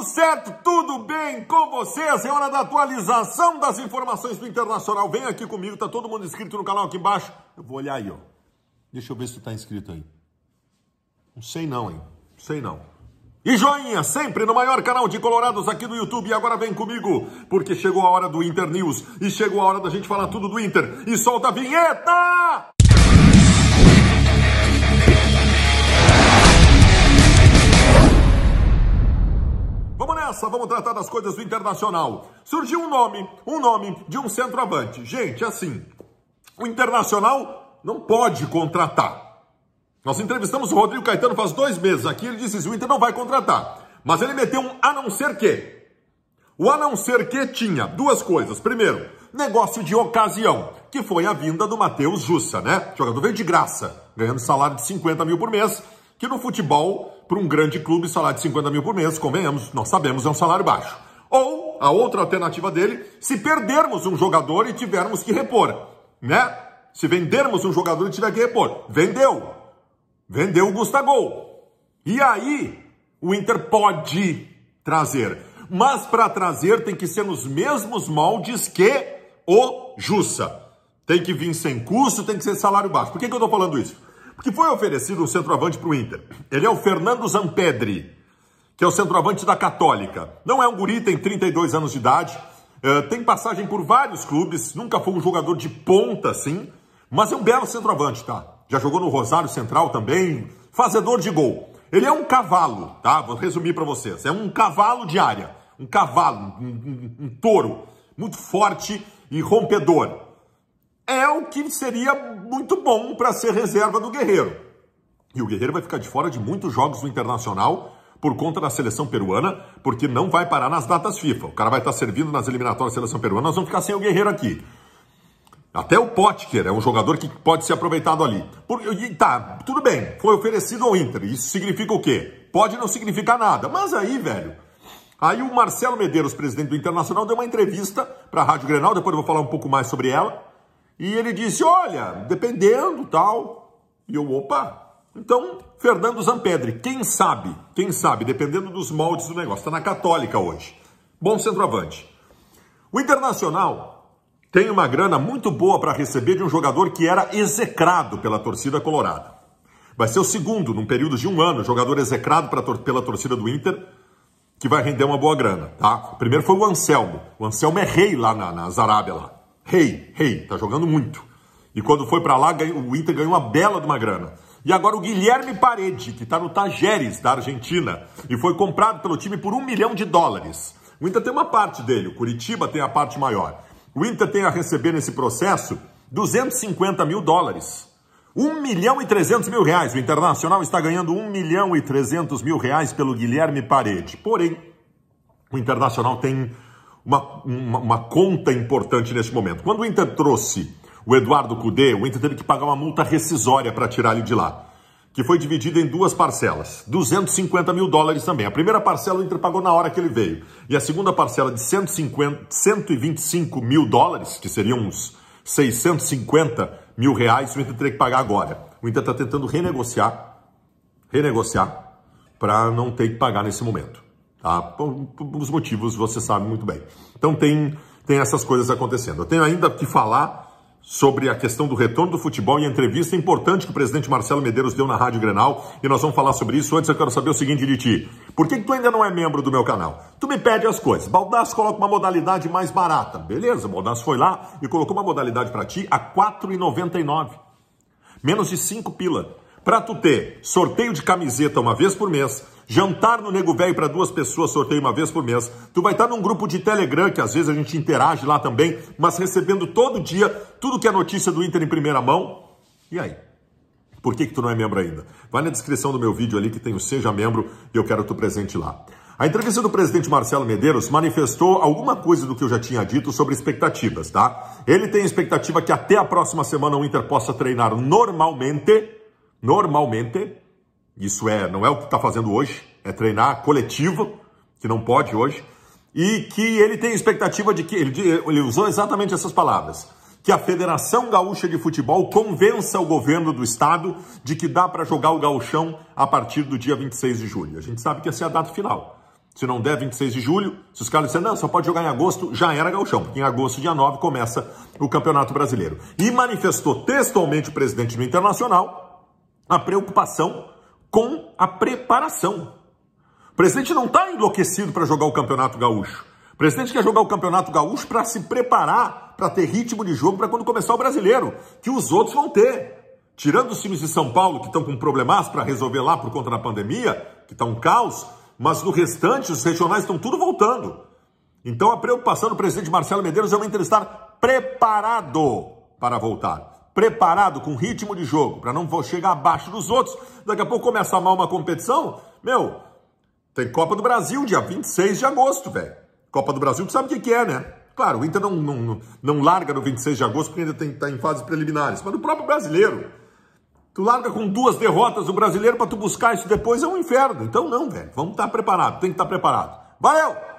Tudo certo, tudo bem com vocês? É hora da atualização das informações do Internacional. Vem aqui comigo, tá todo mundo inscrito no canal aqui embaixo. Eu vou olhar aí, ó. Deixa eu ver se tu tá inscrito aí. Não sei não, hein? Não Sei não. E joinha, sempre no maior canal de colorados aqui do YouTube. E agora vem comigo, porque chegou a hora do Inter News. E chegou a hora da gente falar tudo do Inter. E solta a vinheta! vamos tratar das coisas do Internacional. Surgiu um nome, um nome de um centroavante. Gente, assim, o Internacional não pode contratar. Nós entrevistamos o Rodrigo Caetano faz dois meses aqui, ele disse assim, o Inter não vai contratar. Mas ele meteu um a não ser que. O a não ser que tinha duas coisas. Primeiro, negócio de ocasião, que foi a vinda do Matheus Jussa, né? jogador veio de graça, ganhando salário de 50 mil por mês, que no futebol para um grande clube, salário de 50 mil por mês, convenhamos, nós sabemos, é um salário baixo. Ou a outra alternativa dele, se perdermos um jogador e tivermos que repor, né? Se vendermos um jogador e tiver que repor, vendeu. Vendeu o Gustavo. E aí, o Inter pode trazer. Mas para trazer tem que ser nos mesmos moldes que o Jussa. Tem que vir sem custo, tem que ser salário baixo. Por que, que eu estou falando isso? Porque foi oferecido um centroavante para o Inter. Ele é o Fernando Zampedri, que é o centroavante da Católica. Não é um guri, tem 32 anos de idade, eh, tem passagem por vários clubes, nunca foi um jogador de ponta, sim, mas é um belo centroavante, tá? Já jogou no Rosário Central também, fazedor de gol. Ele é um cavalo, tá? Vou resumir para vocês. É um cavalo de área, um cavalo, um, um, um touro, muito forte e rompedor é o que seria muito bom para ser reserva do Guerreiro. E o Guerreiro vai ficar de fora de muitos jogos do Internacional por conta da seleção peruana, porque não vai parar nas datas FIFA. O cara vai estar tá servindo nas eliminatórias da seleção peruana, nós vamos ficar sem o Guerreiro aqui. Até o Potker é um jogador que pode ser aproveitado ali. Por, tá, tudo bem, foi oferecido ao Inter. Isso significa o quê? Pode não significar nada. Mas aí, velho, aí o Marcelo Medeiros, presidente do Internacional, deu uma entrevista para a Rádio Grenal, depois eu vou falar um pouco mais sobre ela. E ele disse: Olha, dependendo, tal. E eu, opa. Então, Fernando Zampedre, quem sabe, quem sabe, dependendo dos moldes do negócio. Está na Católica hoje. Bom centroavante. O Internacional tem uma grana muito boa para receber de um jogador que era execrado pela torcida colorada. Vai ser o segundo, num período de um ano, jogador execrado pela torcida do Inter, que vai render uma boa grana, tá? O primeiro foi o Anselmo. O Anselmo é rei lá na, na Zarábia, lá. Rei, rei, tá jogando muito. E quando foi para lá, o Inter ganhou uma bela de uma grana. E agora o Guilherme Parede, que está no Tajeres, da Argentina, e foi comprado pelo time por um milhão de dólares. O Inter tem uma parte dele, o Curitiba tem a parte maior. O Inter tem a receber nesse processo 250 mil dólares. 1 milhão e 300 mil reais. O Internacional está ganhando 1 milhão e 300 mil reais pelo Guilherme Parede. Porém, o Internacional tem uma, uma, uma conta importante neste momento. Quando o Inter trouxe o Eduardo Cudê, o Inter teve que pagar uma multa rescisória para tirar ele de lá, que foi dividida em duas parcelas, 250 mil dólares também. A primeira parcela o Inter pagou na hora que ele veio, e a segunda parcela de 150, 125 mil dólares, que seriam uns 650 mil reais, o Inter teria que pagar agora. O Inter está tentando renegociar, renegociar, para não ter que pagar nesse momento. Tá? Ah, os motivos você sabe muito bem. Então tem, tem essas coisas acontecendo. Eu tenho ainda que falar sobre a questão do retorno do futebol e a entrevista importante que o presidente Marcelo Medeiros deu na Rádio Grenal, e nós vamos falar sobre isso. Antes eu quero saber o seguinte de ti. Por que, que tu ainda não é membro do meu canal? Tu me pede as coisas. Baldaço coloca uma modalidade mais barata. Beleza, Baldaço foi lá e colocou uma modalidade para ti a R$ 4,99. Menos de 5 pila. Para tu ter sorteio de camiseta uma vez por mês, Jantar no Nego Velho para duas pessoas, sorteio uma vez por mês. Tu vai estar num grupo de Telegram, que às vezes a gente interage lá também, mas recebendo todo dia tudo que é notícia do Inter em primeira mão. E aí? Por que, que tu não é membro ainda? Vai na descrição do meu vídeo ali que tem o Seja Membro e eu quero tu presente lá. A entrevista do presidente Marcelo Medeiros manifestou alguma coisa do que eu já tinha dito sobre expectativas, tá? Ele tem expectativa que até a próxima semana o Inter possa treinar normalmente, normalmente, isso é, não é o que está fazendo hoje, é treinar coletiva, que não pode hoje, e que ele tem expectativa de que, ele, ele usou exatamente essas palavras, que a Federação Gaúcha de Futebol convença o governo do estado de que dá para jogar o gauchão a partir do dia 26 de julho. A gente sabe que essa é a data final. Se não der 26 de julho, se os caras disserem, não, só pode jogar em agosto, já era gauchão, porque em agosto, dia 9, começa o Campeonato Brasileiro. E manifestou textualmente o presidente do Internacional a preocupação com a preparação presidente não está enlouquecido para jogar o Campeonato Gaúcho. O presidente quer jogar o Campeonato Gaúcho para se preparar, para ter ritmo de jogo para quando começar o brasileiro, que os outros vão ter. Tirando os times de São Paulo, que estão com problemas para resolver lá por conta da pandemia, que está um caos, mas no restante os regionais estão tudo voltando. Então a preocupação do presidente Marcelo Medeiros é o Inter estar preparado para voltar. Preparado com ritmo de jogo, para não chegar abaixo dos outros. Daqui a pouco começa mal uma competição, meu, tem Copa do Brasil, dia 26 de agosto, velho. Copa do Brasil, tu sabe o que, que é, né? Claro, o Inter não, não, não larga no 26 de agosto, porque ainda tem, tá em fases preliminares. Mas no próprio brasileiro. Tu larga com duas derrotas do brasileiro para tu buscar isso depois é um inferno. Então não, velho. Vamos estar tá preparado, tem que estar tá preparado. Valeu!